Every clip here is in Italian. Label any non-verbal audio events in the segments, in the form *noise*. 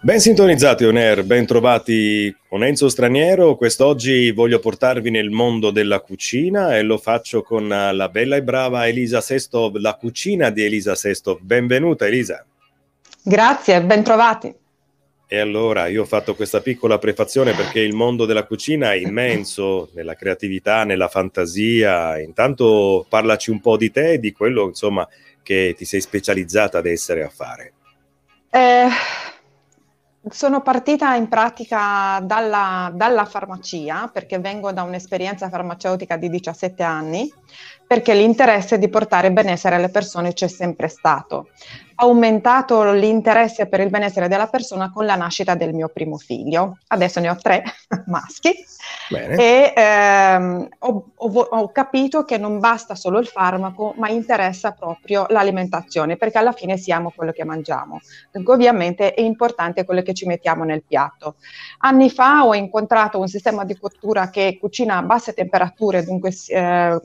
Ben sintonizzati on air, ben trovati con Enzo Straniero. Quest'oggi voglio portarvi nel mondo della cucina e lo faccio con la bella e brava Elisa Sestov, la cucina di Elisa Sestov. Benvenuta Elisa. Grazie, ben trovati. E allora io ho fatto questa piccola prefazione perché il mondo della cucina è immenso nella creatività, nella fantasia. Intanto parlaci un po' di te e di quello insomma che ti sei specializzata ad essere a fare. Eh sono partita in pratica dalla, dalla, farmacia perché vengo da un'esperienza farmaceutica di 17 anni, perché l'interesse di portare benessere alle persone c'è sempre stato aumentato l'interesse per il benessere della persona con la nascita del mio primo figlio. Adesso ne ho tre *laughs* maschi Bene. e ehm, ho, ho, ho, capito che non basta solo il farmaco, ma interessa proprio l'alimentazione, perché alla fine siamo quello che mangiamo. Ovviamente è importante quello che ci mettiamo nel piatto. Anni fa ho incontrato un sistema di cottura che cucina a basse temperature, dunque eh,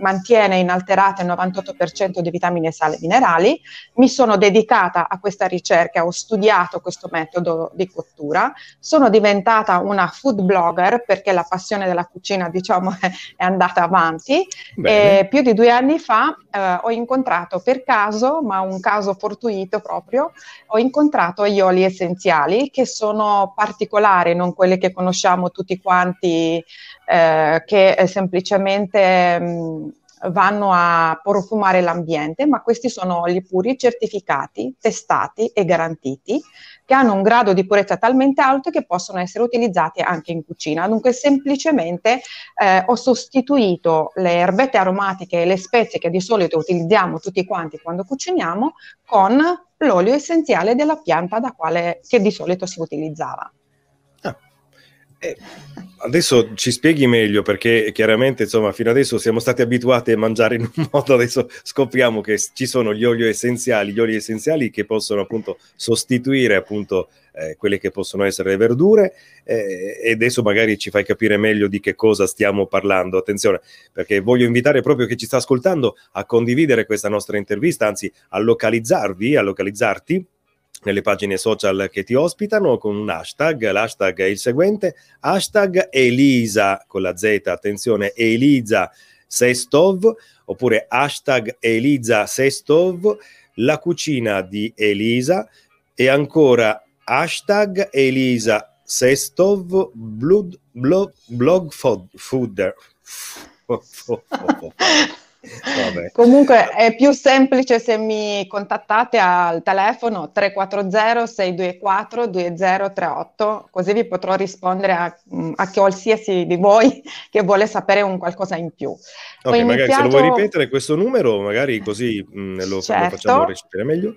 mantiene inalterate il 98% di vitamine e sale minerali. Mi sono sono dedicata a questa ricerca, ho studiato questo metodo di cottura, sono diventata una food blogger perché la passione della cucina diciamo *laughs* è andata avanti Bene. e più di due anni fa eh, ho incontrato per caso, ma un caso fortuito proprio, ho incontrato gli oli essenziali che sono particolari, non quelli che conosciamo tutti quanti eh, che semplicemente... Mh, mm, vanno a profumare l'ambiente, ma questi sono oli puri certificati, testati e garantiti, che hanno un grado di purezza talmente alto che possono essere utilizzati anche in cucina. Dunque semplicemente eh, ho sostituito le erbette aromatiche e le spezie che di solito utilizziamo tutti quanti quando cuciniamo con l'olio essenziale della pianta quale, che di solito si utilizzava. Eh, adesso ci spieghi meglio perché chiaramente insomma fino adesso siamo stati abituati a mangiare in un *laughs* modo, adesso scopriamo che ci sono gli oli essenziali, gli oli essenziali che possono appunto sostituire appunto eh, quelle che possono essere le verdure eh, e adesso magari ci fai capire meglio di che cosa stiamo parlando. Attenzione, perché voglio invitare proprio chi ci sta ascoltando a condividere questa nostra intervista, anzi a localizzarvi, a localizzarti nelle pagine social che ti ospitano con un hashtag. L'hashtag è il seguente, hashtag Elisa con la Z, attenzione, Elisa Sestov, oppure hashtag Elisa Sestov, la cucina di Elisa e ancora hashtag Elisa Sestov blood, blog, blog food. food. *laughs* Vabbè. Comunque è più semplice se mi contattate al telefono 340-624-2038, così vi potrò rispondere a, mm, a qualsiasi di voi *laughs* che vuole sapere un qualcosa in più. Ok, Ho magari iniziato... se lo vuoi ripetere questo numero, magari così mh, mm, lo, certo. lo facciamo recepire meglio.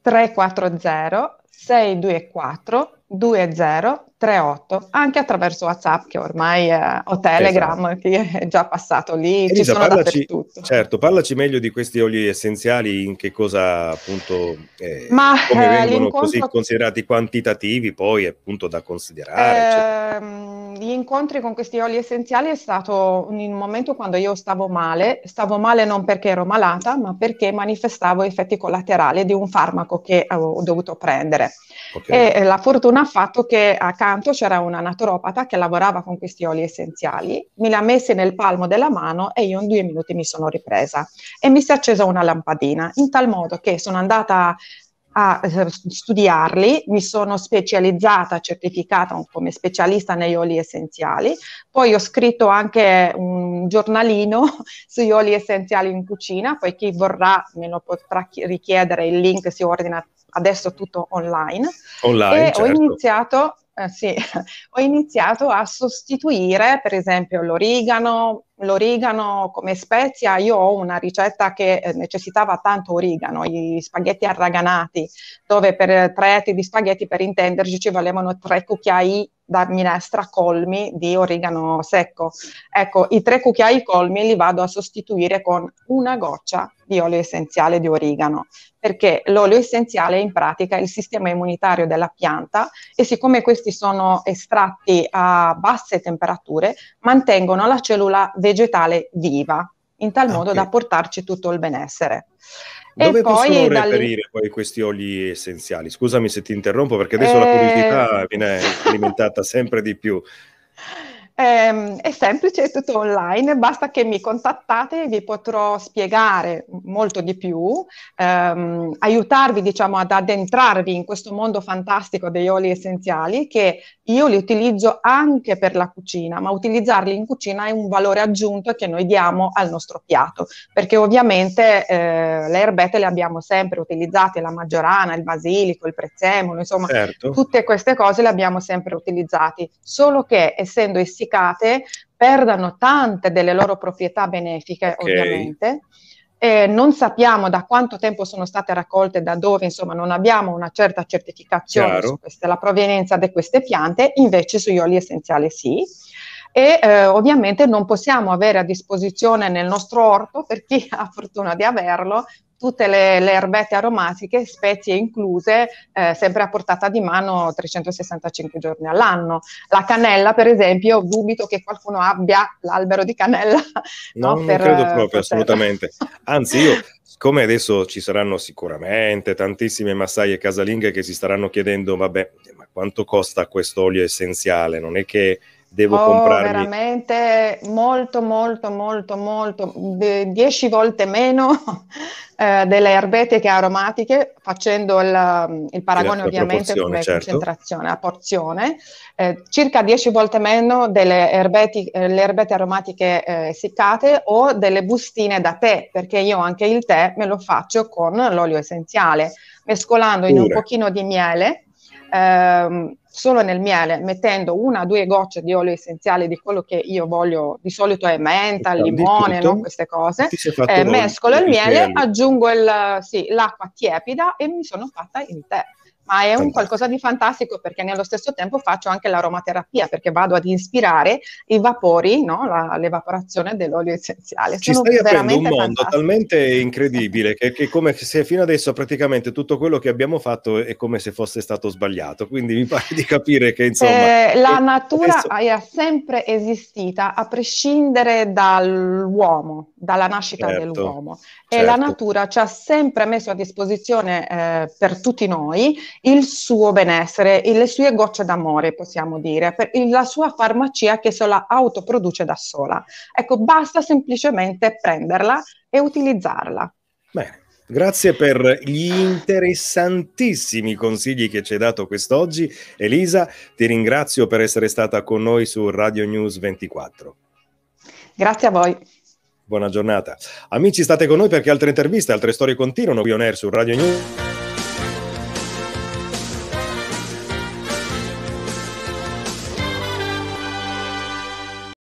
340 624 2038 anche attraverso WhatsApp che ormai eh, o Telegram esatto. che è già passato lì, Elisa, ci sono parlaci, dappertutto. Certo, parlaci meglio di questi oli essenziali, in che cosa appunto eh, Ma, come eh, vengono così considerati quantitativi, poi appunto da considerare. Ehm gli incontri con questi oli essenziali è stato in un momento quando io stavo male, stavo male non perché ero malata, ma perché manifestavo effetti collaterali di un farmaco che ho dovuto prendere. Okay. E eh, la fortuna ha fatto che accanto c'era una naturopata che lavorava con questi oli essenziali, me li ha messi nel palmo della mano e io in due minuti mi sono ripresa e mi si è accesa una lampadina, in tal modo che sono andata a eh, studiarli, mi sono specializzata, certificata come specialista negli oli essenziali, poi ho scritto anche un giornalino *laughs* sugli oli essenziali in cucina, poi chi vorrà me lo potrà richiedere, il link si ordina adesso tutto online. online e certo. ho iniziato eh, sì, *laughs* ho iniziato a sostituire per esempio l'origano, l'origano come spezia, io ho una ricetta che eh, necessitava tanto origano, gli spaghetti arraganati, dove per tre etti di spaghetti per intenderci ci volevano tre cucchiai da minestra colmi di origano secco. Ecco, i tre cucchiai colmi li vado a sostituire con una goccia di olio essenziale di origano, perché l'olio essenziale in pratica è il sistema immunitario della pianta e siccome questi sono estratti a basse temperature, mantengono la cellula vegetale viva, in tal modo okay. da portarci tutto il benessere. Dove possono dal... reperire poi questi oli essenziali? Scusami se ti interrompo perché adesso eh... la curiosità viene alimentata sempre di più. *laughs* Eh, è semplice, è tutto online, basta che mi contattate, e vi potrò spiegare molto di più, ehm, aiutarvi diciamo ad addentrarvi in questo mondo fantastico degli oli essenziali che io li utilizzo anche per la cucina, ma utilizzarli in cucina è un valore aggiunto che noi diamo al nostro piatto, perché ovviamente eh, le erbette le abbiamo sempre utilizzate, la maggiorana, il basilico, il prezzemolo, insomma certo. tutte queste cose le abbiamo sempre utilizzate, solo che essendo essi domesticate perdano tante delle loro proprietà benefiche, okay. ovviamente. Eh, non sappiamo da quanto tempo sono state raccolte, da dove, insomma, non abbiamo una certa certificazione Chiaro. su questa, la provenienza di queste piante, invece sugli oli essenziali sì. E eh, ovviamente non possiamo avere a disposizione nel nostro orto, per chi *laughs* ha fortuna di averlo, tutte le, le, erbette aromatiche, spezie incluse, eh, sempre a portata di mano 365 giorni all'anno. La cannella, per esempio, dubito che qualcuno abbia l'albero di cannella. No, *laughs* no non per, credo proprio, per assolutamente. Anzi, io, siccome adesso ci saranno sicuramente tantissime massaie casalinghe che si staranno chiedendo, vabbè, ma quanto costa questo olio essenziale? Non è che devo oh, comprarmi. Veramente molto, molto, molto, molto, 10 volte meno *laughs* eh, delle erbetiche aromatiche, facendo il, il paragone la, ovviamente come certo. concentrazione, a porzione, eh, circa 10 volte meno delle erbeti, eh, erbete aromatiche eh, essiccate o delle bustine da tè, perché io anche il tè me lo faccio con l'olio essenziale, mescolando Pure. in un pochino di miele ehm, solo nel miele, mettendo una o due gocce di olio essenziale di quello che io voglio, di solito è menta, limone, tutto, no? queste cose, eh, mescolo il miele, miele, aggiungo il, sì, l'acqua tiepida e mi sono fatta il tè ma è un qualcosa di fantastico perché nello stesso tempo faccio anche l'aromaterapia perché vado ad inspirare i vapori, no? La, l'evaporazione dell'olio essenziale. Ci Sono stai aprendo un mondo fantastico. talmente incredibile che, che come se fino adesso praticamente tutto quello che abbiamo fatto è come se fosse stato sbagliato, quindi mi pare di capire che insomma... Eh, la eh, natura adesso... è sempre esistita a prescindere dall'uomo, dalla nascita certo, dell'uomo certo. e la certo. natura ci ha sempre messo a disposizione eh, per tutti noi il suo benessere, le sue gocce d'amore, possiamo dire, la sua farmacia che se la autoproduce da sola. Ecco, basta semplicemente prenderla e utilizzarla. Bene. Grazie per gli interessantissimi consigli che ci hai dato quest'oggi. Elisa, ti ringrazio per essere stata con noi su Radio News 24. Grazie a voi. Buona giornata. Amici, state con noi perché altre interviste, altre storie continuano qui on air su Radio News.